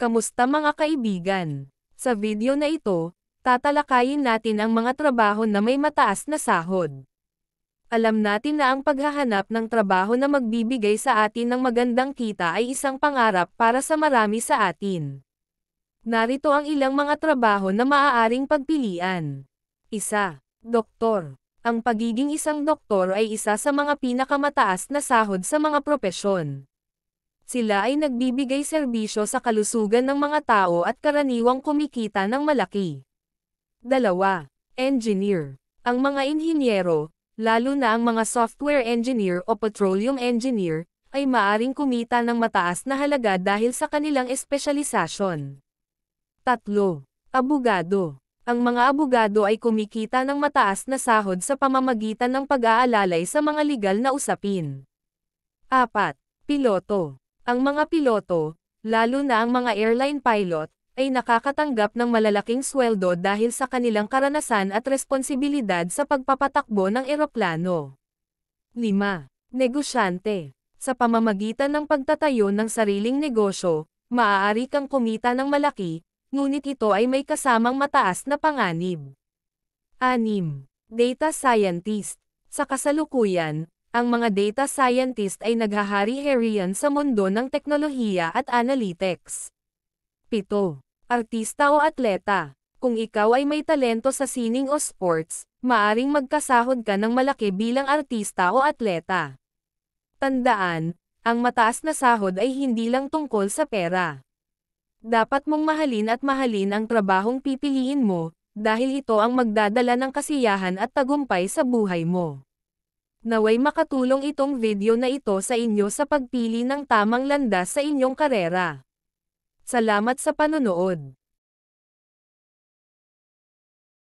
Kamusta mga kaibigan? Sa video na ito, tatalakayin natin ang mga trabaho na may mataas na sahod. Alam natin na ang paghahanap ng trabaho na magbibigay sa atin ng magandang kita ay isang pangarap para sa marami sa atin. Narito ang ilang mga trabaho na maaaring pagpilian. Isa, doktor. Ang pagiging isang doktor ay isa sa mga pinakamataas na sahod sa mga propesyon sila ay nagbibigay serbisyo sa kalusugan ng mga tao at karaniwang kumikita ng malaki. 2. engineer. Ang mga inhinyero, lalo na ang mga software engineer o petroleum engineer, ay maaring kumita ng mataas na halaga dahil sa kanilang espesyalisasyon. 3. abogado. Ang mga abogado ay kumikita ng mataas na sahod sa pamamagitan ng pag-aalalay sa mga legal na usapin. 4. piloto. Ang mga piloto, lalo na ang mga airline pilot, ay nakakatanggap ng malalaking sweldo dahil sa kanilang karanasan at responsibilidad sa pagpapatakbo ng eroplano. 5. Negosyante Sa pamamagitan ng pagtatayo ng sariling negosyo, maaari kang kumita ng malaki, ngunit ito ay may kasamang mataas na panganib. 6. Data Scientist Sa kasalukuyan, ang mga data scientist ay naghahari-harian sa mundo ng teknolohiya at analytics. 7. Artista o atleta. Kung ikaw ay may talento sa sining o sports, maaring magkasahod ka ng malaki bilang artista o atleta. Tandaan, ang mataas na sahod ay hindi lang tungkol sa pera. Dapat mong mahalin at mahalin ang trabahong pipiliin mo, dahil ito ang magdadala ng kasiyahan at tagumpay sa buhay mo. Naway makatulong itong video na ito sa inyo sa pagpili ng tamang landas sa inyong karera. Salamat sa panonood.